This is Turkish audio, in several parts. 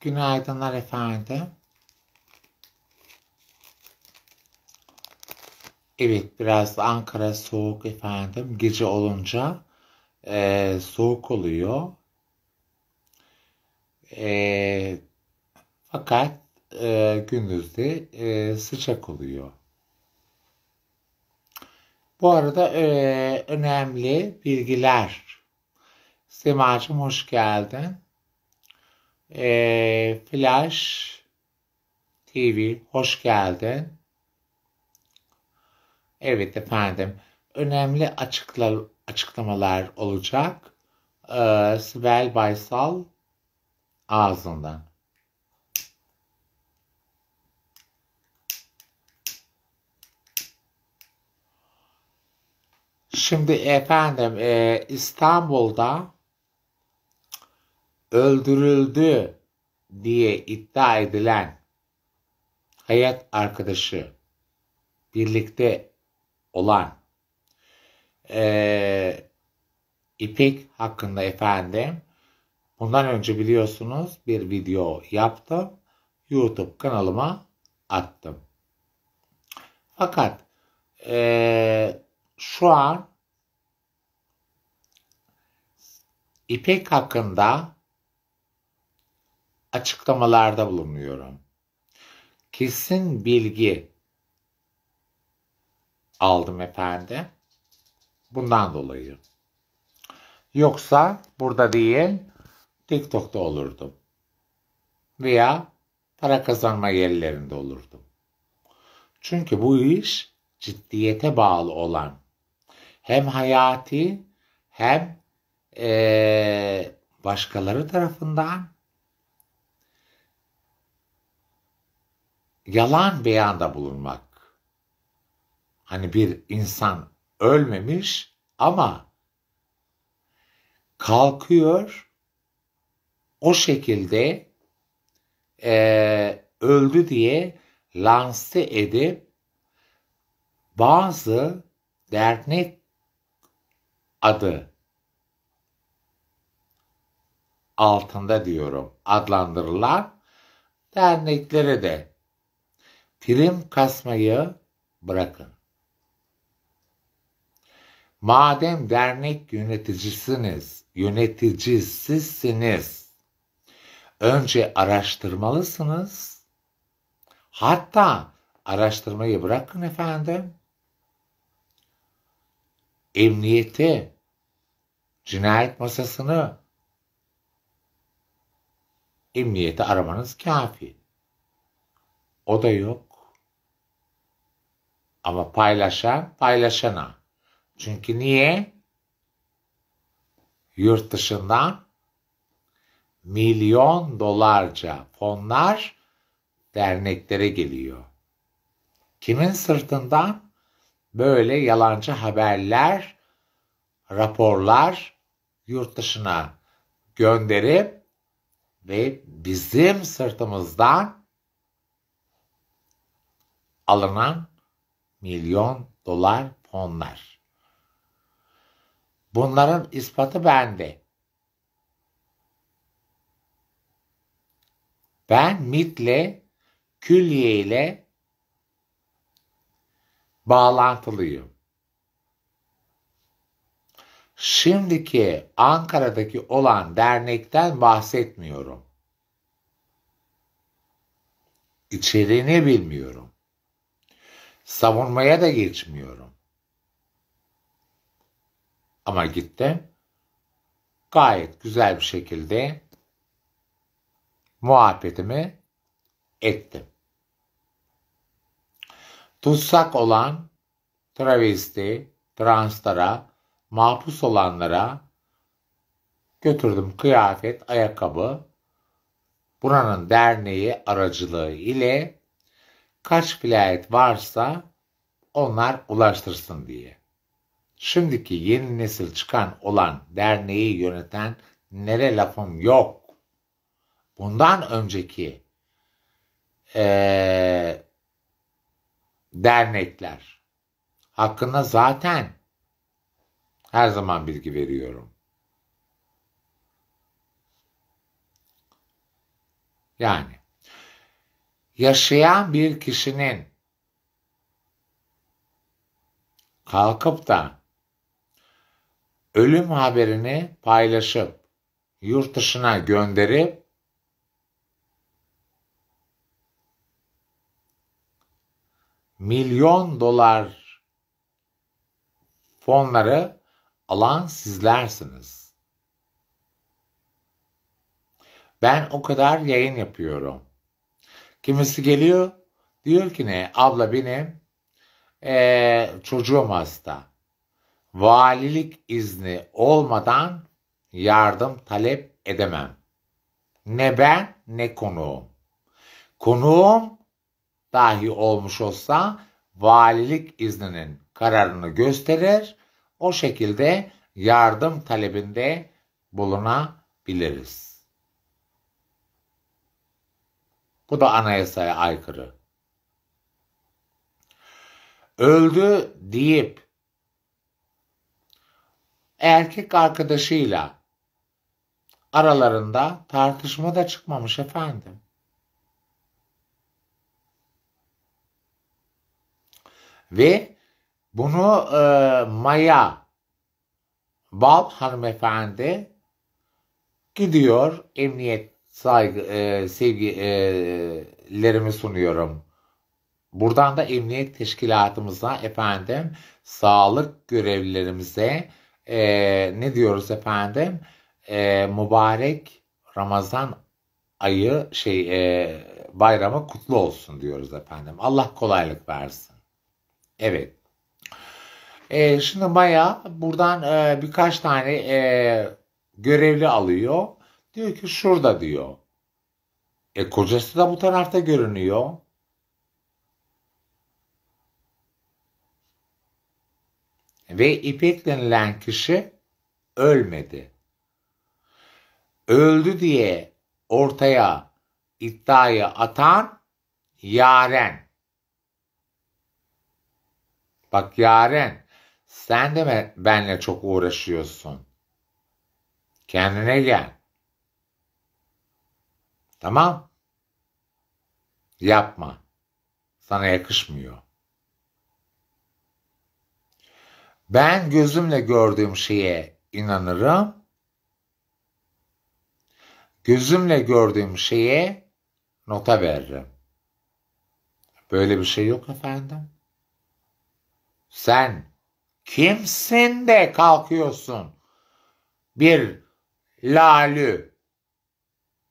Günaydınlar efendim. Evet biraz Ankara soğuk efendim. Gece olunca e, soğuk oluyor. E, fakat e, gündüz e, sıcak oluyor. Bu arada e, önemli bilgiler. Semacım hoş geldin. E, Flash TV hoş geldin. Evet efendim. Önemli açıklar, açıklamalar olacak. Ee, Sibel Baysal ağzından. Şimdi efendim e, İstanbul'da öldürüldü diye iddia edilen hayat arkadaşı birlikte olan e, İpek hakkında efendim bundan önce biliyorsunuz bir video yaptım. YouTube kanalıma attım. Fakat e, şu an İpek hakkında açıklamalarda bulunuyorum. Kesin bilgi aldım efendim. Bundan dolayı. Yoksa burada değil, TikTok'ta olurdum. Veya para kazanma yerlerinde olurdum. Çünkü bu iş ciddiyete bağlı olan hem hayati hem ee, başkaları tarafından yalan beyanda bulunmak. Hani bir insan ölmemiş ama kalkıyor o şekilde e, öldü diye lanse edip bazı dernek adı altında diyorum adlandırılan derneklere de prim kasmayı bırakın. Madem dernek yöneticisiniz, yöneticisizsiniz, önce araştırmalısınız. Hatta araştırmayı bırakın efendim. Emniyeti, cinayet masasını, emniyeti aramanız kafi. O da yok. Ama paylaşan paylaşana. Çünkü niye? Yurt dışından milyon dolarca fonlar derneklere geliyor. Kimin sırtından? Böyle yalancı haberler, raporlar yurt dışına gönderip ve bizim sırtımızdan alınan milyon dolar fonlar. Bunların ispatı bende. Ben MIT'le, külliye ile bağlantılıyım. Şimdiki Ankara'daki olan dernekten bahsetmiyorum. İçeriğini bilmiyorum. Savunmaya da geçmiyorum. Ama gittim. Gayet güzel bir şekilde muhabbetimi ettim. Tutsak olan travesti, translara, mahpus olanlara götürdüm kıyafet, ayakkabı, buranın derneği aracılığı ile kaç vilayet varsa onlar ulaştırsın diye. Şimdiki yeni nesil çıkan olan derneği yöneten nere lafım yok. Bundan önceki ee, dernekler hakkında zaten her zaman bilgi veriyorum. Yani yaşayan bir kişinin kalkıp da ölüm haberini paylaşıp yurt dışına gönderip milyon dolar fonları alan sizlersiniz. Ben o kadar yayın yapıyorum. Kimisi geliyor diyor ki ne? Abla benim ee, çocuğum hasta. Valilik izni olmadan yardım talep edemem. Ne ben ne konuğum. Konuğum dahi olmuş olsa valilik izninin kararını gösterir. O şekilde yardım talebinde bulunabiliriz. Bu da anayasaya aykırı. Öldü deyip erkek arkadaşıyla aralarında tartışma da çıkmamış efendim. Ve bunu e, Maya Bal hanımefendi gidiyor emniyet saygı, e, sevgilerimi e, sunuyorum. Buradan da emniyet teşkilatımıza efendim sağlık görevlilerimize e, ne diyoruz efendim e, mübarek Ramazan ayı şey e, bayramı kutlu olsun diyoruz efendim. Allah kolaylık versin. Evet. E, şimdi Maya buradan e, birkaç tane e, görevli alıyor. Diyor ki şurada diyor. E kocası da bu tarafta görünüyor. Ve İpek denilen kişi ölmedi. Öldü diye ortaya iddiayı atan Yaren. Bak Yaren sen de benle çok uğraşıyorsun. Kendine gel. Ama yapma. Sana yakışmıyor. Ben gözümle gördüğüm şeye inanırım. Gözümle gördüğüm şeye nota veririm. Böyle bir şey yok efendim. Sen kimsin de kalkıyorsun? Bir lalü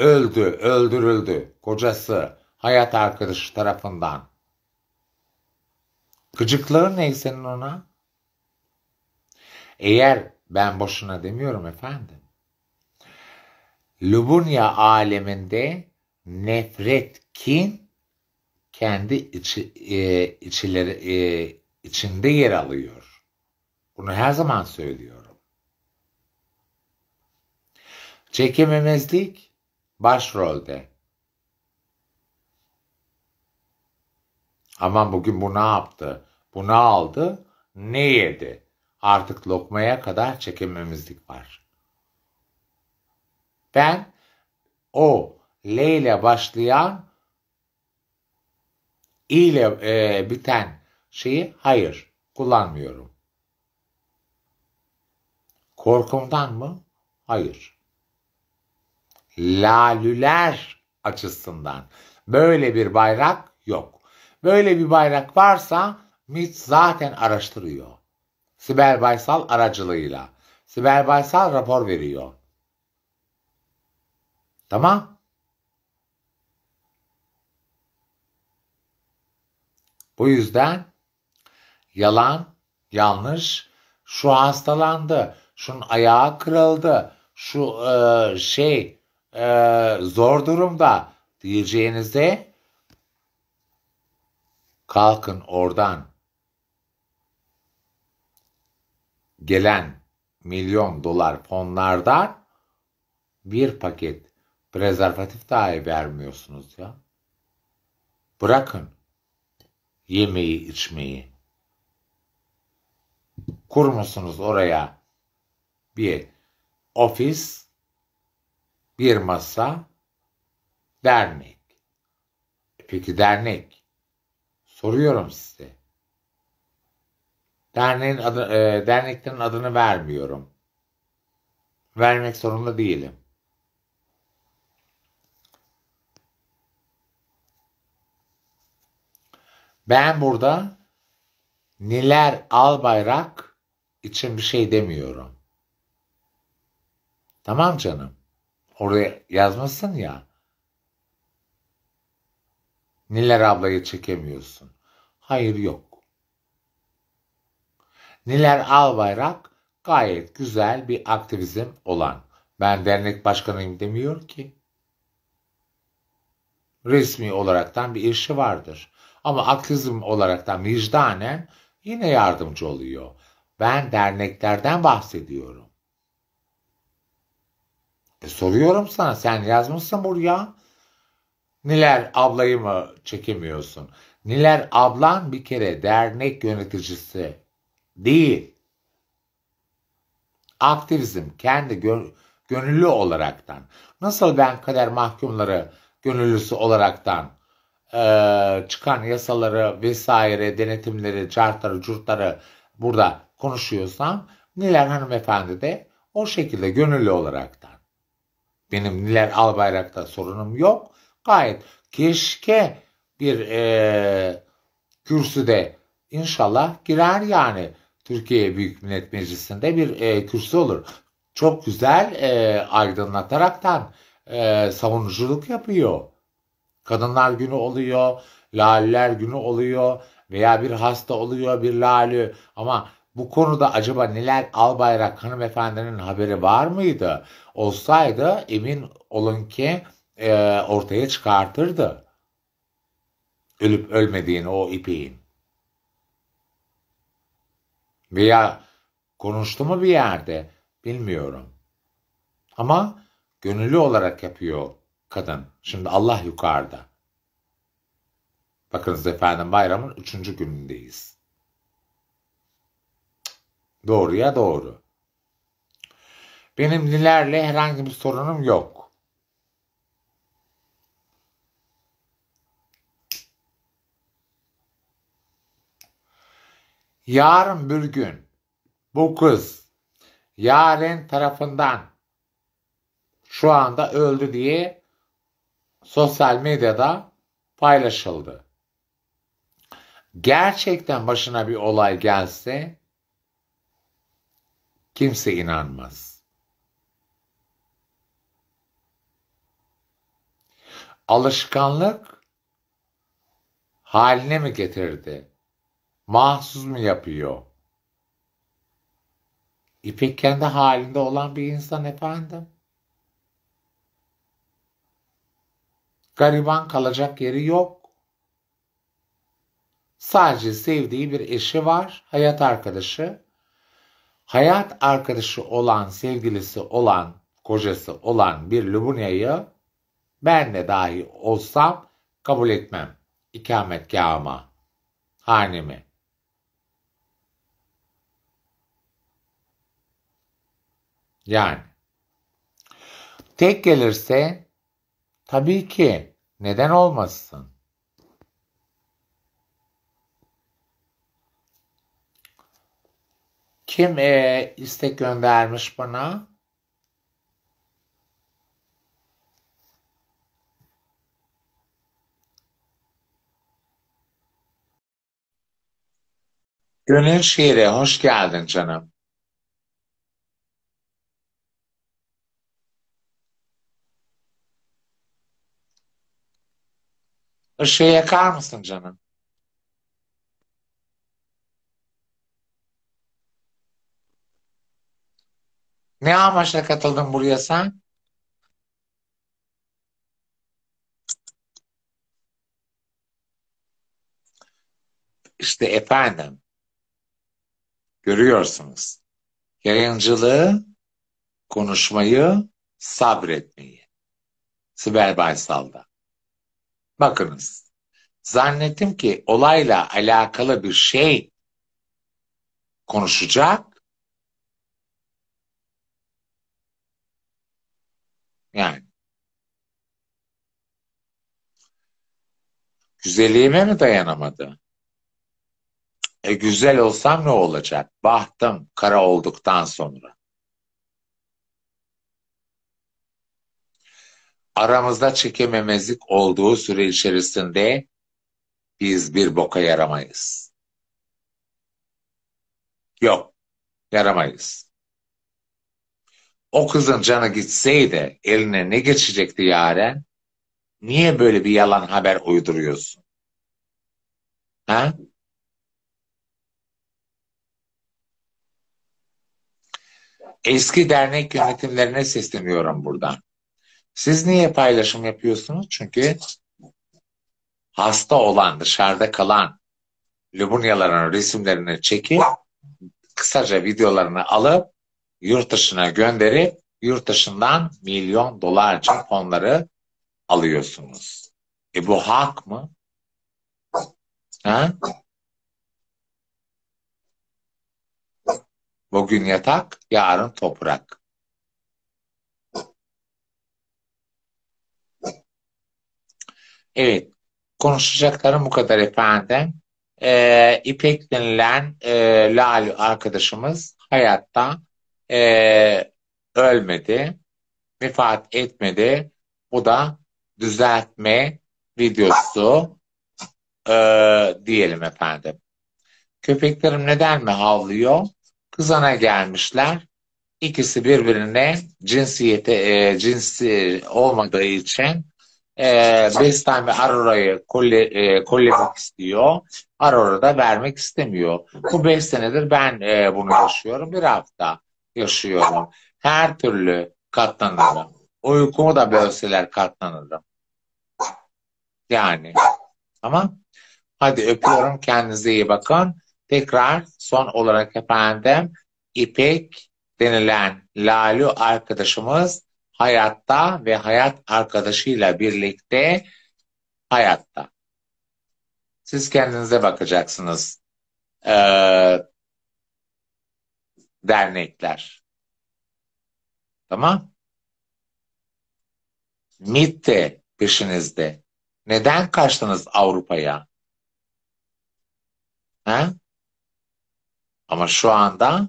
Öldü, öldürüldü kocası, hayat arkadaşı tarafından. Gıcıkları ne senin ona? Eğer ben boşuna demiyorum efendim. Lubunya aleminde nefret, kin kendi içi, e, içileri, e, içinde yer alıyor. Bunu her zaman söylüyorum. Çekememezlik başrolde. Aman bugün bu ne yaptı? Bu ne aldı? Ne yedi? Artık lokmaya kadar çekememizlik var. Ben o L ile başlayan İ ile e, biten şeyi hayır kullanmıyorum. Korkumdan mı? Hayır lalüler açısından böyle bir bayrak yok. Böyle bir bayrak varsa MIT zaten araştırıyor. Sibel Baysal aracılığıyla. Sibel Baysal rapor veriyor. Tamam. Bu yüzden yalan, yanlış, şu hastalandı, şunun ayağı kırıldı, şu e, şey e, zor durumda diyeceğinizde kalkın oradan gelen milyon dolar fonlardan bir paket prezervatif dahi vermiyorsunuz ya. Bırakın yemeği içmeyi. Kurmuşsunuz oraya bir ofis bir masa, dernek. E peki dernek? Soruyorum size. Derneğin adı, e, derneklerin adını vermiyorum. Vermek zorunda değilim. Ben burada Niler Albayrak için bir şey demiyorum. Tamam canım. Oraya yazmasın ya. Niler ablaya çekemiyorsun. Hayır yok. Niler Albayrak gayet güzel bir aktivizm olan. Ben dernek başkanıyım demiyor ki. Resmi olaraktan bir işi vardır. Ama aktivizm olaraktan vicdanen yine yardımcı oluyor. Ben derneklerden bahsediyorum. E soruyorum sana sen yazmışsın buraya. Niler ablayı mı çekemiyorsun? Niler ablan bir kere dernek yöneticisi değil. Aktivizm kendi gö- gönüllü olaraktan. Nasıl ben kader mahkumları gönüllüsü olaraktan e, çıkan yasaları vesaire denetimleri, cartları, curtları burada konuşuyorsam Niler hanımefendi de o şekilde gönüllü olaraktan. Benim Niler Albayrak'ta sorunum yok. Gayet keşke bir e, kürsüde inşallah girer yani. Türkiye Büyük Millet Meclisi'nde bir e, kürsü olur. Çok güzel e, aydınlataraktan e, savunuculuk yapıyor. Kadınlar günü oluyor, laleler günü oluyor veya bir hasta oluyor bir lale ama bu konuda acaba neler Albayrak hanımefendinin haberi var mıydı? Olsaydı emin olun ki e, ortaya çıkartırdı. Ölüp ölmediğini o ipeğin. Veya konuştu mu bir yerde bilmiyorum. Ama gönüllü olarak yapıyor kadın. Şimdi Allah yukarıda. Bakınız efendim bayramın üçüncü günündeyiz. Doğruya doğru. Benim dilerle herhangi bir sorunum yok. Yarın bir gün bu kız Yaren tarafından şu anda öldü diye sosyal medyada paylaşıldı. Gerçekten başına bir olay gelse kimse inanmaz. Alışkanlık haline mi getirdi? Mahsus mu yapıyor? İpek kendi halinde olan bir insan efendim. Gariban kalacak yeri yok. Sadece sevdiği bir eşi var, hayat arkadaşı hayat arkadaşı olan, sevgilisi olan, kocası olan bir Lubunya'yı ben de dahi olsam kabul etmem ikametgahıma, hanemi. Yani tek gelirse tabii ki neden olmasın? Kim e, istek göndermiş bana? Gönül Şiir'e hoş geldin canım. Işığı yakar mısın canım? Ne amaçla katıldın buraya sen? İşte efendim, görüyorsunuz. Yayıncılığı, konuşmayı, sabretmeyi. Sibel Baysal'da. Bakınız, zannettim ki olayla alakalı bir şey konuşacak Yani. Güzelliğime mi dayanamadı? E güzel olsam ne olacak? Bahtım kara olduktan sonra. Aramızda çekememezlik olduğu süre içerisinde biz bir boka yaramayız. Yok, yaramayız o kızın canı gitseydi eline ne geçecekti yaren? Niye böyle bir yalan haber uyduruyorsun? Ha? Eski dernek yönetimlerine sesleniyorum buradan. Siz niye paylaşım yapıyorsunuz? Çünkü hasta olan, dışarıda kalan Lubunyaların resimlerini çekip kısaca videolarını alıp yurt dışına gönderip yurt dışından milyon dolarca fonları alıyorsunuz. E bu hak mı? Ha? Bugün yatak, yarın toprak. Evet, konuşacaklarım bu kadar efendim. Ee, İpek denilen e, Lal arkadaşımız hayatta e, ölmedi, vefat etmedi. Bu da düzeltme videosu e, diyelim efendim. Köpeklerim neden mi havlıyor? Kızana gelmişler. İkisi birbirine cinsiyete e, cinsi olmadığı için e, Bestan ve Aurora'yı kolle, e, istiyor. Aurora da vermek istemiyor. Bu beş senedir ben e, bunu yaşıyorum. Bir hafta yaşıyorum. Her türlü katlanırım. Uykumu da bölseler katlanırım. Yani. tamam. hadi öpüyorum. Kendinize iyi bakın. Tekrar son olarak efendim İpek denilen Lalu arkadaşımız hayatta ve hayat arkadaşıyla birlikte hayatta. Siz kendinize bakacaksınız. Ee, dernekler. Tamam? MİT de peşinizde. Neden kaçtınız Avrupa'ya? ha Ama şu anda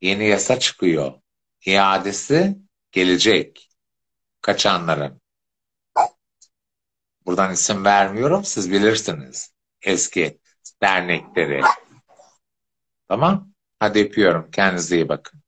yeni yasa çıkıyor. İadesi gelecek kaçanların. Buradan isim vermiyorum, siz bilirsiniz eski dernekleri. Tamam? Hadi öpüyorum. Kendinize iyi bakın.